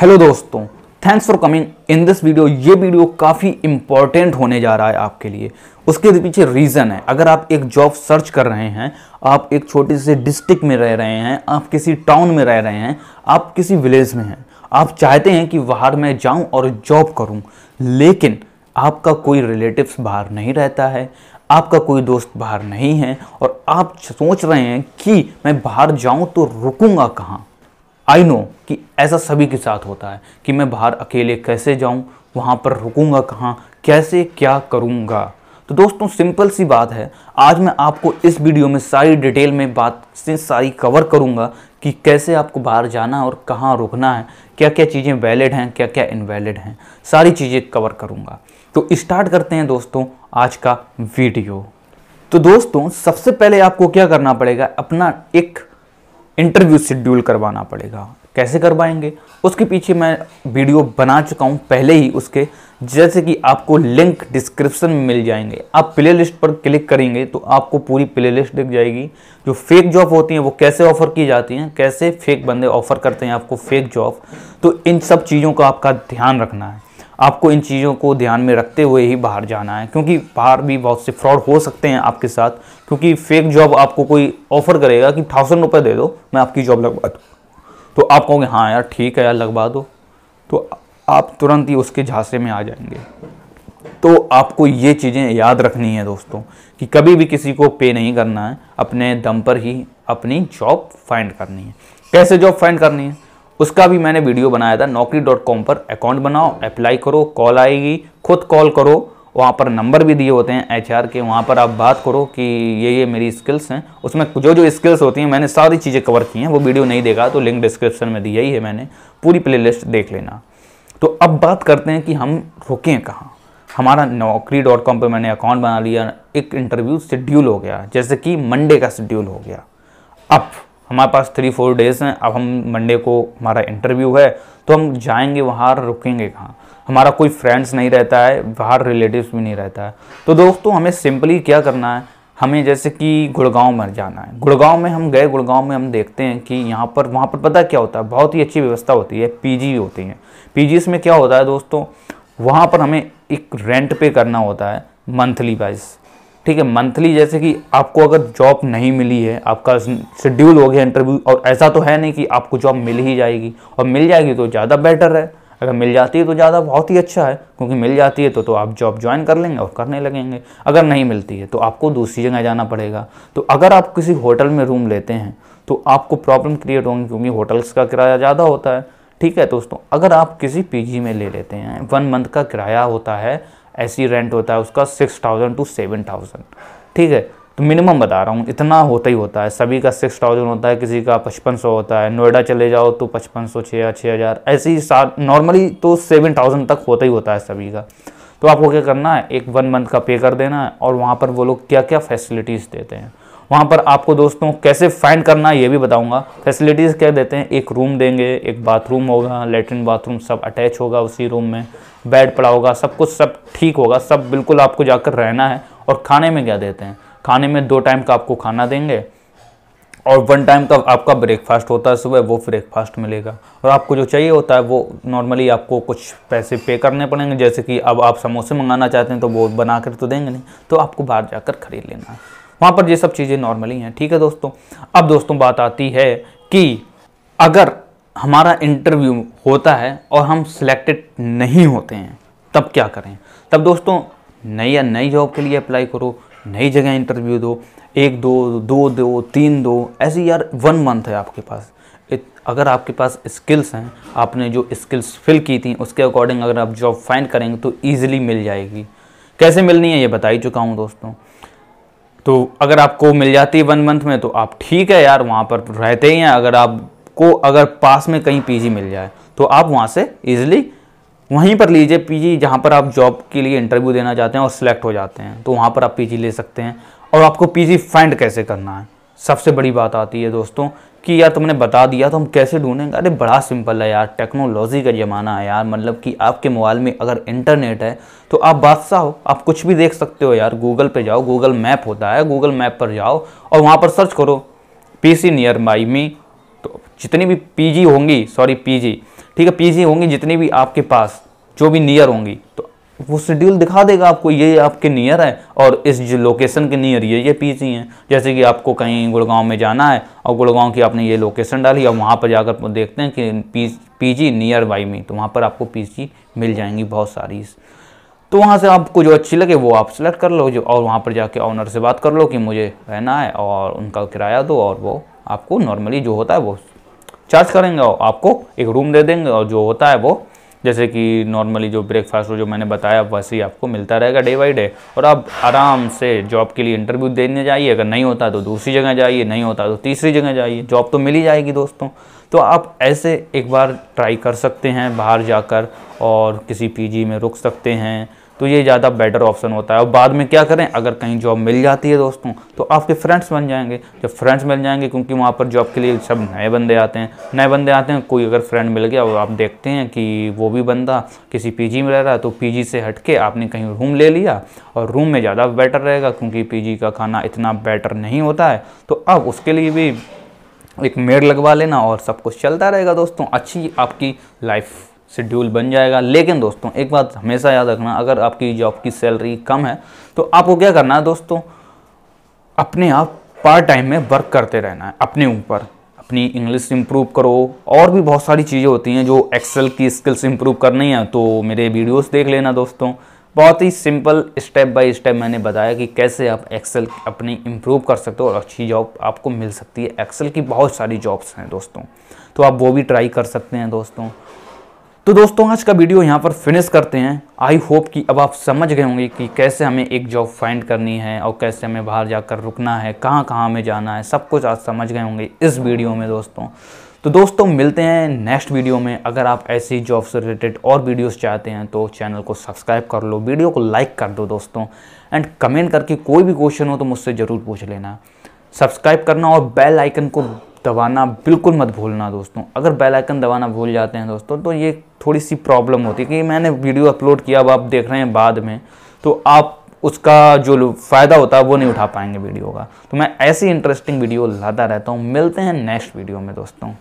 hello दोस्तों thanks for coming in this video ये video काफ़ी इंपॉर्टेंट होने जा रहा है आपके लिए उसके पीछे रीज़न है अगर आप एक जॉब सर्च कर रहे हैं आप एक छोटे से डिस्ट्रिक्ट में रह रहे हैं आप किसी टाउन में रह रहे हैं आप किसी विलेज में हैं आप चाहते हैं कि बाहर मैं जाऊं और जॉब करूं लेकिन आपका कोई रिलेटिव्स बाहर नहीं रहता है आपका कोई दोस्त बाहर नहीं है और आप सोच रहे हैं कि मैं बाहर जाऊं तो रुकूंगा कहाँ आई नो कि ऐसा सभी के साथ होता है कि मैं बाहर अकेले कैसे जाऊं वहां पर रुकूंगा कहाँ कैसे क्या करूंगा तो दोस्तों सिंपल सी बात है आज मैं आपको इस वीडियो में सारी डिटेल में बात से सारी कवर करूंगा कि कैसे आपको बाहर जाना और कहाँ रुकना है क्या क्या चीज़ें वैलिड हैं क्या क्या इनवैलिड हैं सारी चीज़ें कवर करूंगा तो स्टार्ट करते हैं दोस्तों आज का वीडियो तो दोस्तों सबसे पहले आपको क्या करना पड़ेगा अपना एक इंटरव्यू शेड्यूल करवाना पड़ेगा कैसे करवाएंगे उसके पीछे मैं वीडियो बना चुका हूँ पहले ही उसके जैसे कि आपको लिंक डिस्क्रिप्शन में मिल जाएंगे आप प्ले लिस्ट पर क्लिक करेंगे तो आपको पूरी प्ले लिस्ट दिख जाएगी जो फेक जॉब होती हैं वो कैसे ऑफर की जाती हैं कैसे फेक बंदे ऑफर करते हैं आपको फेक जॉब तो इन सब चीज़ों का आपका ध्यान रखना है आपको इन चीज़ों को ध्यान में रखते हुए ही बाहर जाना है क्योंकि बाहर भी बहुत से फ्रॉड हो सकते हैं आपके साथ क्योंकि फेक जॉब आपको कोई ऑफर करेगा कि थाउजेंड रुपये दे दो मैं आपकी जॉब लगवा दूँ तो आप कहोगे हाँ यार ठीक है यार लगवा दो तो आप तुरंत ही उसके झांसे में आ जाएंगे तो आपको ये चीज़ें याद रखनी है दोस्तों कि कभी भी किसी को पे नहीं करना है अपने दम पर ही अपनी जॉब फाइंड करनी है कैसे जॉब फाइंड करनी है उसका भी मैंने वीडियो बनाया था नौकरी डॉट कॉम पर अकाउंट बनाओ अप्लाई करो कॉल आएगी खुद कॉल करो वहाँ पर नंबर भी दिए होते हैं एच के वहाँ पर आप बात करो कि ये ये मेरी स्किल्स हैं उसमें जो जो स्किल्स होती हैं मैंने सारी चीज़ें कवर की हैं वो वीडियो नहीं देखा तो लिंक डिस्क्रिप्शन में दिया ही है मैंने पूरी प्लेलिस्ट देख लेना तो अब बात करते हैं कि हम रुकें कहाँ हमारा नौकरी डॉट कॉम पर मैंने अकाउंट बना लिया एक इंटरव्यू शेड्यूल हो गया जैसे कि मंडे का शेड्यूल हो गया अब हमारे पास थ्री फोर डेज़ हैं अब हम मंडे को हमारा इंटरव्यू है तो हम जाएंगे वहाँ रुकेंगे कहाँ हमारा कोई फ्रेंड्स नहीं रहता है बाहर रिलेटिव्स भी नहीं रहता है तो दोस्तों हमें सिंपली क्या करना है हमें जैसे कि गुड़गांव में जाना है गुड़गांव में हम गए गुड़गांव में हम देखते हैं कि यहाँ पर वहाँ पर पता क्या होता है बहुत ही अच्छी व्यवस्था होती है पीजी होती है पीजीस में क्या होता है दोस्तों वहाँ पर हमें एक रेंट पे करना होता है मंथली वाइज ठीक है मंथली जैसे कि आपको अगर जॉब नहीं मिली है आपका शेड्यूल हो गया इंटरव्यू और ऐसा तो है नहीं कि आपको जॉब मिल ही जाएगी और मिल जाएगी तो ज़्यादा बेटर है अगर मिल जाती है तो ज़्यादा बहुत ही अच्छा है क्योंकि मिल जाती है तो तो आप जॉब ज्वाइन कर लेंगे और करने लगेंगे अगर नहीं मिलती है तो आपको दूसरी जगह जाना पड़ेगा तो अगर आप किसी होटल में रूम लेते हैं तो आपको प्रॉब्लम क्रिएट होंगी क्योंकि होटल्स का किराया ज़्यादा होता है ठीक है दोस्तों अगर आप किसी पीजी में ले लेते हैं वन मंथ का किराया होता है ऐसी रेंट होता है उसका six thousand two seven thousand ठीक है तो मिनिमम बता रहा हूँ इतना होता ही होता है सभी का सिक्स थाउजेंड होता है किसी का पचपन सौ होता है नोएडा चले जाओ तो पचपन सौ छः या छः हज़ार ऐसे ही सात नॉर्मली तो सेवन थाउजेंड तक होता ही होता है सभी का तो आपको क्या करना है एक वन मंथ का पे कर देना है और वहाँ पर वो लोग क्या क्या फैसिलिटीज़ देते हैं वहाँ पर आपको दोस्तों कैसे फाइंड करना ये भी बताऊँगा फैसिलिटीज़ क्या देते हैं एक रूम देंगे एक बाथरूम होगा लेटरिन बाथरूम सब अटैच होगा उसी रूम में बेड पड़ा होगा सब कुछ सब ठीक होगा सब बिल्कुल आपको जाकर रहना है और खाने में क्या देते हैं खाने में दो टाइम का आपको खाना देंगे और वन टाइम का आपका ब्रेकफास्ट होता है सुबह वो ब्रेकफास्ट मिलेगा और आपको जो चाहिए होता है वो नॉर्मली आपको कुछ पैसे पे करने पड़ेंगे जैसे कि अब आप समोसे मंगाना चाहते हैं तो वो बना कर तो देंगे नहीं तो आपको बाहर जाकर खरीद लेना है वहाँ पर ये सब चीज़ें नॉर्मली हैं ठीक है दोस्तों अब दोस्तों बात आती है कि अगर हमारा इंटरव्यू होता है और हम सिलेक्टेड नहीं होते हैं तब क्या करें तब दोस्तों नई या नई जॉब के लिए अप्लाई करो नई जगह इंटरव्यू दो एक दो दो दो तीन दो ऐसी यार वन मंथ है आपके पास अगर आपके पास स्किल्स हैं आपने जो स्किल्स फिल की थी उसके अकॉर्डिंग अगर आप जॉब फाइंड करेंगे तो ईजिली मिल जाएगी कैसे मिलनी है ये बता ही चुका हूँ दोस्तों तो अगर आपको मिल जाती है वन मंथ में तो आप ठीक है यार वहाँ पर रहते ही हैं अगर आपको अगर पास में कहीं पीजी मिल जाए तो आप वहाँ से ईजिली वहीं पर लीजिए पीजी जहाँ पर आप जॉब के लिए इंटरव्यू देना चाहते हैं और सिलेक्ट हो जाते हैं तो वहाँ पर आप पीजी ले सकते हैं और आपको पीजी फाइंड कैसे करना है सबसे बड़ी बात आती है दोस्तों कि यार तुमने बता दिया तो हम कैसे ढूंढेंगे अरे बड़ा सिंपल है यार टेक्नोलॉजी का ज़माना है यार मतलब कि आपके मोबाइल में अगर इंटरनेट है तो आप बादशाह हो आप कुछ भी देख सकते हो यार गूगल पे जाओ गूगल मैप होता है गूगल मैप पर जाओ और वहाँ पर सर्च करो P C nearby me तो जितनी भी पी जी होंगी सॉरी पी जी ठीक है पी जी होंगी जितनी भी आपके पास जो भी नियर होंगी तो वो शेड्यूल दिखा देगा आपको ये आपके नियर है और इस लोकेशन के नियर ये ये पी हैं जैसे कि आपको कहीं गुड़गांव में जाना है और गुड़गांव की आपने ये लोकेशन डाली और वहाँ पर जाकर देखते हैं कि पी जी नियर बाई में तो वहाँ पर आपको पी मिल जाएंगी बहुत सारी तो वहाँ से आपको जो अच्छी लगे वो आप सेलेक्ट कर लो जो और वहाँ पर जाके ऑनर से बात कर लो कि मुझे रहना है और उनका किराया दो और वो आपको नॉर्मली जो होता है वो चार्ज करेंगे और आपको एक रूम दे देंगे और जो होता है वो जैसे कि नॉर्मली जो ब्रेकफास्ट हो जो मैंने बताया वैसे ही आपको मिलता रहेगा डे बाई डे और आप आराम से जॉब के लिए इंटरव्यू देने जाइए अगर नहीं होता तो दूसरी जगह जाइए नहीं होता तो तीसरी जगह जाइए जॉब तो मिल ही जाएगी दोस्तों तो आप ऐसे एक बार ट्राई कर सकते हैं बाहर जाकर और किसी पीजी में रुक सकते हैं तो ये ज़्यादा बेटर ऑप्शन होता है और बाद में क्या करें अगर कहीं जॉब मिल जाती है दोस्तों तो आपके फ्रेंड्स बन जाएंगे जब फ्रेंड्स मिल जाएंगे क्योंकि वहाँ पर जॉब के लिए सब नए बंदे आते हैं नए बंदे आते हैं कोई अगर फ्रेंड मिल गया और आप देखते हैं कि वो भी बंदा किसी पी में रह रहा है तो पी से हट के आपने कहीं रूम ले लिया और रूम में ज़्यादा बेटर रहेगा क्योंकि पी का खाना इतना बेटर नहीं होता है तो अब उसके लिए भी एक मेड लगवा लेना और सब कुछ चलता रहेगा दोस्तों अच्छी आपकी लाइफ शेड्यूल बन जाएगा लेकिन दोस्तों एक बात हमेशा याद रखना अगर आपकी जॉब की सैलरी कम है तो आपको क्या करना है दोस्तों अपने आप पार्ट टाइम में वर्क करते रहना है अपने ऊपर अपनी इंग्लिश इम्प्रूव करो और भी बहुत सारी चीज़ें होती हैं जो एक्सेल की स्किल्स इम्प्रूव करनी है तो मेरे वीडियोस देख लेना दोस्तों बहुत ही सिंपल स्टेप बाय स्टेप मैंने बताया कि कैसे आप एक्सेल अपनी इम्प्रूव कर सकते हो और अच्छी जॉब आपको मिल सकती है एक्सेल की बहुत सारी जॉब्स हैं दोस्तों तो आप वो भी ट्राई कर सकते हैं दोस्तों तो दोस्तों आज का वीडियो यहाँ पर फिनिश करते हैं आई होप कि अब आप समझ गए होंगे कि कैसे हमें एक जॉब फाइंड करनी है और कैसे हमें बाहर जाकर रुकना है कहाँ कहाँ हमें जाना है सब कुछ आज समझ गए होंगे इस वीडियो में दोस्तों तो दोस्तों मिलते हैं नेक्स्ट वीडियो में अगर आप ऐसी जॉब से रिलेटेड और वीडियोस चाहते हैं तो चैनल को सब्सक्राइब कर लो वीडियो को लाइक कर दो दोस्तों एंड कमेंट करके कोई भी क्वेश्चन हो तो मुझसे ज़रूर पूछ लेना सब्सक्राइब करना और बेल आइकन को दबाना बिल्कुल मत भूलना दोस्तों अगर बेल आइकन दबाना भूल जाते हैं दोस्तों तो ये थोड़ी सी प्रॉब्लम होती है कि मैंने वीडियो अपलोड किया अब आप देख रहे हैं बाद में तो आप उसका जो फ़ायदा होता है वो नहीं उठा पाएंगे वीडियो का तो मैं ऐसी इंटरेस्टिंग वीडियो लाता रहता हूँ मिलते हैं नेक्स्ट वीडियो में दोस्तों